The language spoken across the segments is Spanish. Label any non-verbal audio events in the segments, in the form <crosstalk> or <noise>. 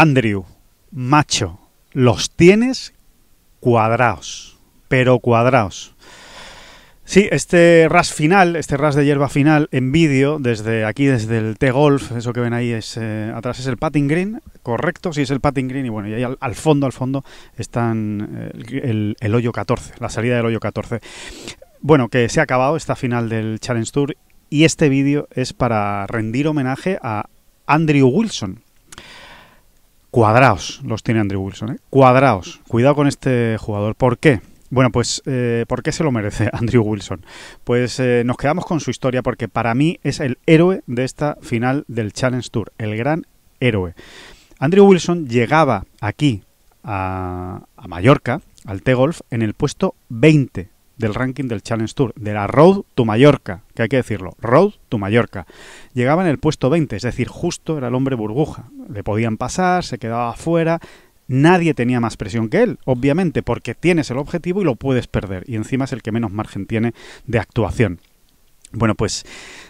Andrew, macho, los tienes cuadrados, pero cuadrados. Sí, este ras final, este ras de hierba final en vídeo, desde aquí, desde el T-Golf, eso que ven ahí es eh, atrás es el patting green, correcto, sí es el patting green, y bueno, y ahí al, fondo, al fondo, están eh, el, el hoyo 14, la salida del hoyo 14. Bueno, que se ha acabado esta final del Challenge Tour y este vídeo es para rendir homenaje a Andrew Wilson, Cuadrados los tiene Andrew Wilson, ¿eh? Cuadrados. Cuidado con este jugador. ¿Por qué? Bueno, pues eh, ¿por qué se lo merece <laughs> Andrew Wilson? Pues eh, nos quedamos con su historia porque para mí es el héroe de esta final del Challenge Tour, el gran héroe. Andrew Wilson llegaba aquí a, a Mallorca, al T-Golf, en el puesto 20 del ranking del Challenge Tour, de la Road to Mallorca, que hay que decirlo, Road to Mallorca. Llegaba en el puesto 20, es decir, justo era el hombre burbuja. Le podían pasar, se quedaba afuera, nadie tenía más presión que él, obviamente, porque tienes el objetivo y lo puedes perder, y encima es el que menos margen tiene de actuación. Bueno, pues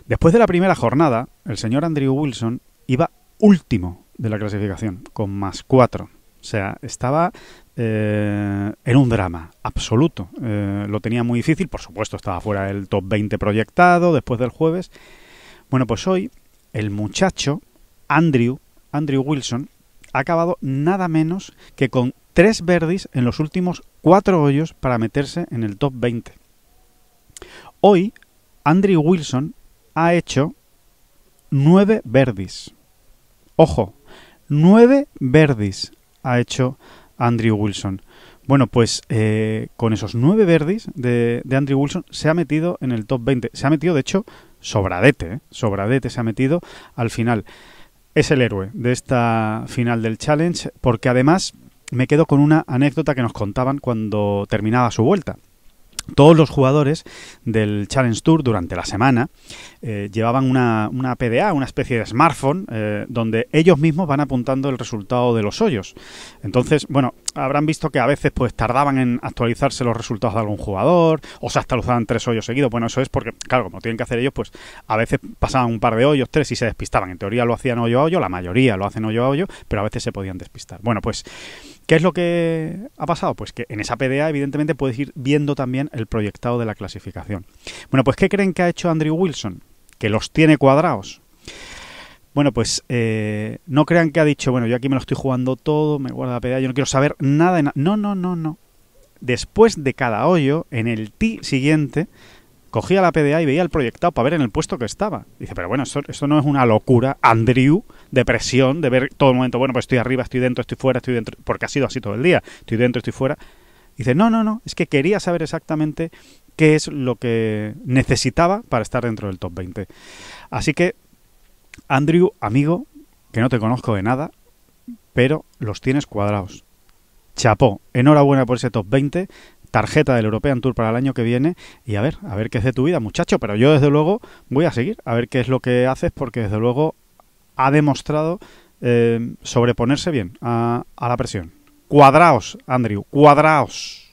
después de la primera jornada, el señor Andrew Wilson iba último de la clasificación, con más cuatro. O sea, estaba eh, en un drama absoluto. Eh, lo tenía muy difícil, por supuesto, estaba fuera del top 20 proyectado después del jueves. Bueno, pues hoy el muchacho, Andrew, Andrew Wilson, ha acabado nada menos que con tres verdis en los últimos cuatro hoyos para meterse en el top 20. Hoy, Andrew Wilson ha hecho nueve verdis. Ojo, nueve verdis ha hecho Andrew Wilson. Bueno, pues eh, con esos nueve verdes de, Andrew Wilson se ha metido en el top 20. Se ha metido, de hecho, sobradete. ¿eh? Sobradete se ha metido al final. Es el héroe de esta final del challenge porque además me quedo con una anécdota que nos contaban cuando terminaba su vuelta. Todos los jugadores del Challenge Tour durante la semana eh, llevaban una, PDA, una especie de smartphone, eh, donde ellos mismos van apuntando el resultado de los hoyos. Entonces, bueno, habrán visto que a veces pues tardaban en actualizarse los resultados de algún jugador, o se actualizaban tres hoyos seguidos. Bueno, eso es porque, claro, como tienen que hacer ellos, pues a veces pasaban un par de hoyos, tres, y se despistaban. En teoría lo hacían hoyo a hoyo, la mayoría lo hacen hoyo a hoyo, pero a veces se podían despistar. Bueno, pues, ¿qué es lo que ha pasado? Pues que en esa PDA, evidentemente, puedes ir viendo también el proyectado de la clasificación. Bueno, pues ¿qué creen que ha hecho Andrew Wilson? Que los tiene cuadrados. Bueno, pues eh, no crean que ha dicho, bueno, yo aquí me lo estoy jugando todo, me guarda la PDA, yo no quiero saber nada de nada. No, no, no, no. Después de cada hoyo, en el ti siguiente, cogía la PDA y veía el proyectado para ver en el puesto que estaba. Dice, pero bueno, eso no es una locura, Andrew, de presión, de ver todo el momento, bueno, pues estoy arriba, estoy dentro, estoy fuera, estoy dentro, porque ha sido así todo el día, estoy dentro, estoy fuera. Dice, no, no, no, es que quería saber exactamente qué es lo que necesitaba para estar dentro del top 20. Así que, Andrew, amigo, que no te conozco de nada, pero los tienes cuadrados. Chapó, enhorabuena por ese top 20, tarjeta del European Tour para el año que viene y a ver, a ver qué es de tu vida, muchacho, pero yo desde luego voy a seguir, a ver qué es lo que haces porque desde luego ha demostrado eh, sobreponerse bien a la presión. Cuadraos, Andrew, cuadraos.